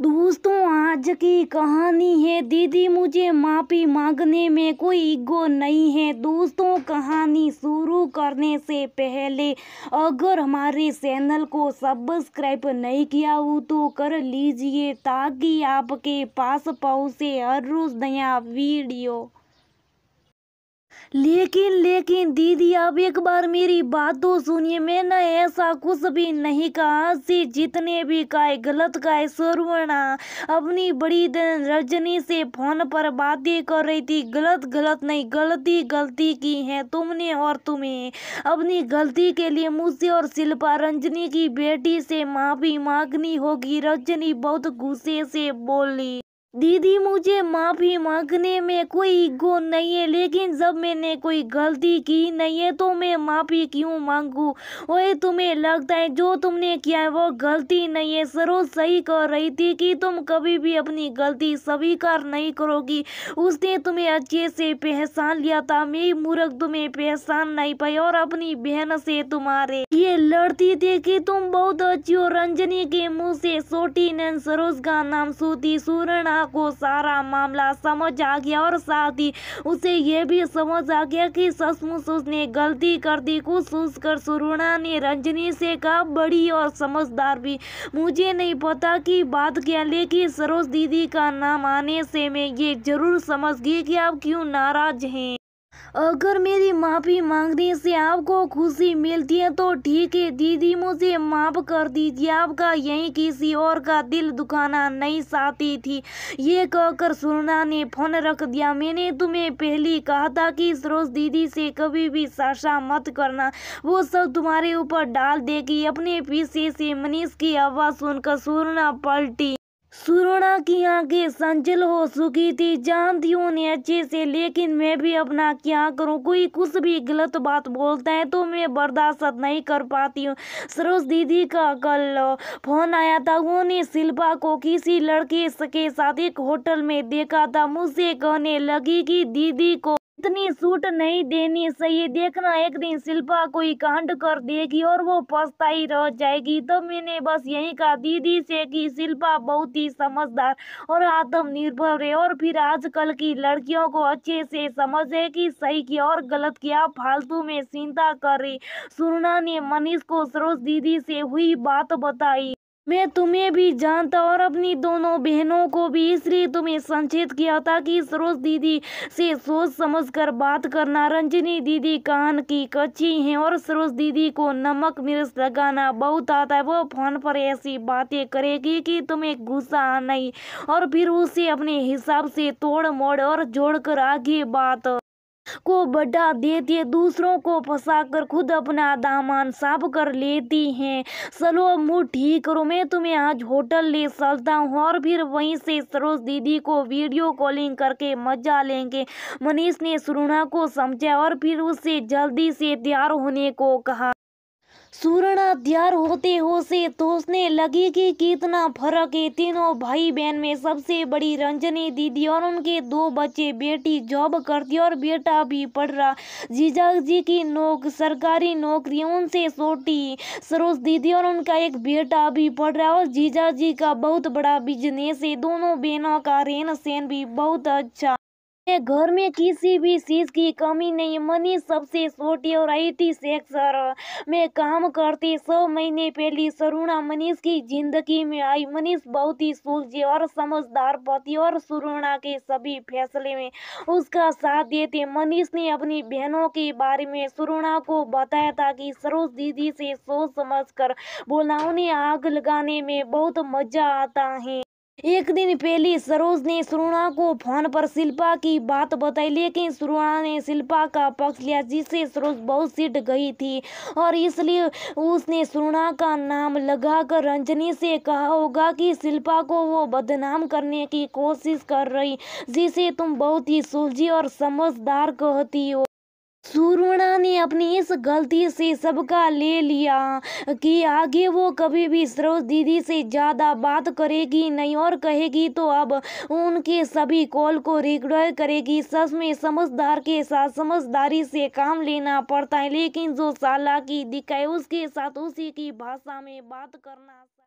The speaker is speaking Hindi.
दोस्तों आज की कहानी है दीदी मुझे माफ़ी मांगने में कोई ईगो नहीं है दोस्तों कहानी शुरू करने से पहले अगर हमारे चैनल को सब्सक्राइब नहीं किया हो तो कर लीजिए ताकि आपके पास पहुँचे हर रोज़ नया वीडियो लेकिन लेकिन दीदी आप एक बार मेरी बात तो सुनिए मैंने ऐसा कुछ भी नहीं कहा से जितने भी कहे गलत कहे सुरवणा अपनी बड़ी बहन रजनी से फोन पर बातें कर रही थी गलत गलत नहीं गलती गलती की है तुमने और तुम्हें अपनी गलती के लिए मुझसे और शिल्पा रंजनी की बेटी से माफ़ी मांगनी होगी रजनी बहुत गुस्से से बोली दीदी मुझे माफ़ी मांगने में कोई गो नहीं है लेकिन जब मैंने कोई गलती की नहीं है तो मैं माफ़ी क्यों मांगूँ ओए तुम्हें लगता है जो तुमने किया है वो गलती नहीं है सरोज सही कह रही थी कि तुम कभी भी अपनी गलती स्वीकार नहीं करोगी उसने तुम्हें अच्छे से पहचान लिया था मैं मूर्ख तुम्हें पहचान नहीं पाई और अपनी बहन से तुम्हारे ये लड़ती थी कि तुम बहुत अच्छी हो रंजनी के मुँह से सोटी नैन सरोज का नाम सूती सूरण को सारा मामला समझ आ गया और साथ ही उसे ये भी समझ आ गया कि सचमुच उसने गलती कर दी कुछ सोचकर कर सुरुणा ने रंजनी से कहा बड़ी और समझदार भी मुझे नहीं पता कि बात क्या लेकिन सरोज दीदी का नाम आने से मैं ये जरूर समझ गई कि आप क्यों नाराज हैं अगर मेरी माफ़ी मांगने से आपको खुशी मिलती है तो ठीक है दीदी मुझे माफ़ कर दीजिए आपका यही किसी और का दिल दुखाना नहीं चाहती थी ये कहकर सुरना ने फोन रख दिया मैंने तुम्हें पहले कहा था कि सरोज दीदी से कभी भी साशा मत करना वो सब तुम्हारे ऊपर डाल देगी अपने पीछे से मनीष की आवाज़ सुनकर सुरना पलटी सुरना की आंखें संचल हो चुकी थी जानती उन्हें अच्छे से लेकिन मैं भी अपना क्या करूँ कोई कुछ भी गलत बात बोलता है तो मैं बर्दाश्त नहीं कर पाती हूँ सरोज दीदी का कल फोन आया था उन्होंने शिल्पा को किसी लड़के के साथ एक होटल में देखा था मुझसे कहने लगी कि दीदी को इतनी सूट नहीं देनी सही देखना एक दिन शिल्पा कोई कांड कर देगी और वो पछताई रह जाएगी तो मैंने बस यही कहा दीदी से कि शिल्पा बहुत ही समझदार और आत्मनिर्भर है और फिर आजकल की लड़कियों को अच्छे से समझ है कि सही किया और गलत किया फालतू में चिंता कर रही सुरना ने मनीष को सरोज दीदी से हुई बात बताई मैं तुम्हें भी जानता और अपनी दोनों बहनों को भी इसलिए तुम्हें संचेत किया था कि सरोज दीदी से सोच समझ कर बात करना रंजनी दीदी कान की कच्ची हैं और सरोज दीदी को नमक मिर्च लगाना बहुत आता है वो फोन पर ऐसी बातें करेगी कि तुम्हें गुस्सा नहीं और फिर उसे अपने हिसाब से तोड़ मोड़ और जोड़ कर आगे बात को बढ़ा देती है दूसरों को फंसाकर खुद अपना दामान साफ कर लेती हैं चलो मुँह ठीक करो मैं तुम्हें आज होटल ले चलता हूँ और फिर वहीं से सरोज दीदी को वीडियो कॉलिंग करके मजा लेंगे मनीष ने सुरुणा को समझा और फिर उससे जल्दी से तैयार होने को कहा सूर्णाध्यार होते हो से तो उसने लगी कि कितना फर्क है तीनों भाई बहन में सबसे बड़ी रंजनी दीदी और उनके दो बच्चे बेटी जॉब करती और बेटा भी पढ़ रहा जीजा जी की नौक सरकारी नौकरी उनसे छोटी सरोज दीदी और उनका एक बेटा भी पढ़ रहा और जीजा जी का बहुत बड़ा बिजनेस है दोनों बहनों का रहन सहन भी बहुत अच्छा घर में किसी भी चीज़ की कमी नहीं मनीष सबसे छोटी और आईटी सेक्टर में काम करती सौ महीने पहले सरुणा मनीष की जिंदगी में आई मनीष बहुत ही सुलझे और समझदार पति और सरुणा के सभी फैसले में उसका साथ देते मनीष ने अपनी बहनों के बारे में सरुणा को बताया था कि सरोज दीदी से सोच समझ कर बोला उन्हें आग लगाने में बहुत मजा आता है एक दिन पहले सरोज ने सुरुणा को फोन पर शिल्पा की बात बताई लेकिन सुरुणा ने शिल्पा का पक्ष लिया जिससे सरोज बहुत सीट गई थी और इसलिए उसने सुरुणा का नाम लगाकर रंजनी से कहा होगा कि शिल्पा को वो बदनाम करने की कोशिश कर रही जिसे तुम बहुत ही सुलझी और समझदार कहती हो सुरुणा ने अपनी इस गलती से सबका ले लिया कि आगे वो कभी भी सरोज दीदी से ज़्यादा बात करेगी नहीं और कहेगी तो अब उनके सभी कॉल को रिग्रॉय करेगी सच में समझदार के साथ समझदारी से काम लेना पड़ता है लेकिन जो साला की दिखाए उसके साथ उसी की भाषा में बात करना